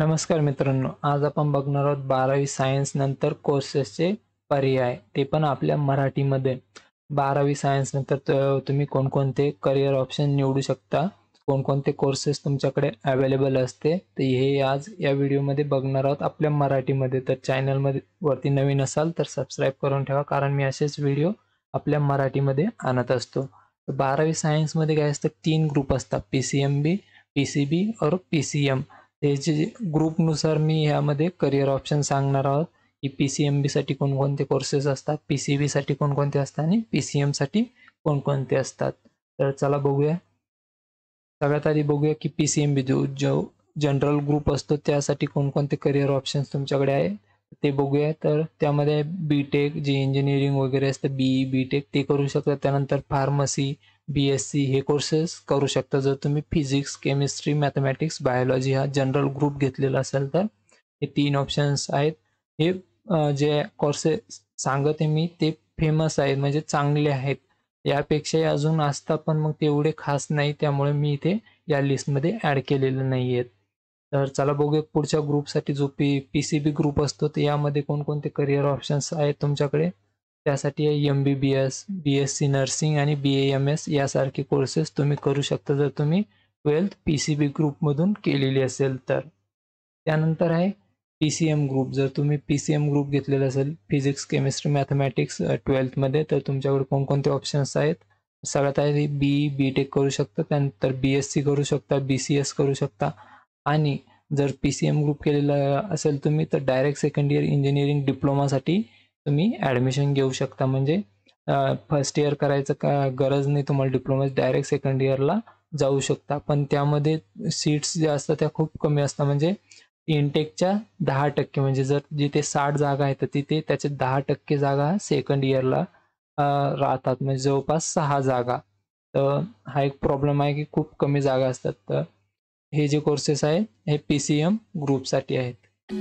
नमस्कार मित्रांनो आज आपण बघणार आहोत बारावी सायन्स नंतर कोर्सेसचे पर्याय ते पण आपल्या मराठीमध्ये बारावी सायन्स नंतर तुम्ही कोणकोणते करिअर ऑप्शन निवडू शकता कोणकोणते कोर्सेस तुमच्याकडे अवेलेबल असते तर हे आज या व्हिडिओमध्ये बघणार आहोत आपल्या मराठीमध्ये तर चॅनलमध्ये वरती नवीन असाल तर सबस्क्राईब करून ठेवा कारण मी असेच व्हिडिओ आपल्या मराठीमध्ये आणत असतो बारावी सायन्समध्ये काय असतं तीन ग्रुप असतात P C M B P C B और पी सी एम त्याचे ग्रुपनुसार मी ह्यामध्ये करिअर ऑप्शन सांगणार आहोत की पी सी एम बीसाठी कोणकोणते कोर्सेस असतात पी सी बीसाठी कोणकोणते असतात आणि पी सी एमसाठी कोणकोणते असतात तर चला बघूया सगळ्यात आधी बघूया की पी सी एम बी जो जो जनरल ग्रुप असतो त्यासाठी कोणकोणते करिअर ऑप्शन्स तुमच्याकडे आहे ते बघूया तर त्यामध्ये बी टेक जे इंजिनिअरिंग वगैरे असतं बी ई बी टेक ते करू शकतात त्यानंतर फार्मसी बी एस सी हे कोर्सेस करू शकता जर तुम्ही फिजिक्स केमिस्ट्री मॅथमॅटिक्स बायोलॉजी हा जनरल ग्रुप घेतलेला असेल तर हे तीन ऑप्शन्स आहेत हे जे कोर्सेस सांगत आहे मी ते फेमस आहेत म्हणजे चांगले आहेत यापेक्षाही अजून असता पण मग तेवढे खास नाही त्यामुळे मी इथे या लिस्टमध्ये ॲड केलेले नाही आहेत तर चला बघूया पुढच्या ग्रुपसाठी जो P P C B group असतो तर यामध्ये कोणकोणते करिअर ऑप्शन्स आहेत तुमच्याकडे त्यासाठी M B B S B S C nursing आणि बी ए एम एस यासारखे कोर्सेस तुम्ही करू शकता जर तुम्ही ट्वेल्थ पी सी बी ग्रुपमधून केलेली असेल तर त्यानंतर आहे पी सी एम ग्रुप जर तुम्ही पी सी एम ग्रुप घेतलेला असेल फिजिक्स केमिस्ट्री मॅथमॅटिक्स ट्वेल्थमध्ये तर तुमच्याकडे कोणकोणते ऑप्शन्स आहेत सगळ्यात आहे बी बी टेक करू शकता त्यानंतर बी एस सी करू शकता बी सी एस करू शकता आणि जर पी सी एम ग्रुप केलेला असेल तुम्ही तर डायरेक्ट सेकंड इयर इंजिनिअरिंग डिप्लोमासाठी तुम्ही ॲडमिशन घेऊ शकता म्हणजे फर्स्ट इयर करायचं का गरज नाही तुम्हाला डिप्लोमा डायरेक्ट सेकंड इयरला जाऊ शकता पण त्यामध्ये सीट्स ज्या असतात त्या खूप कमी असतात म्हणजे इनटेकच्या दहा टक्के म्हणजे जर जिथे साठ जागा आहेत तर तिथे त्याचे दहा टक्के जागा सेकंड इयरला राहतात म्हणजे जवळपास सहा जागा तर हा एक प्रॉब्लेम आहे की खूप कमी जागा असतात तर हे जे कोर्सेस आहेत हे पी सी एम ग्रुपसाठी आहेत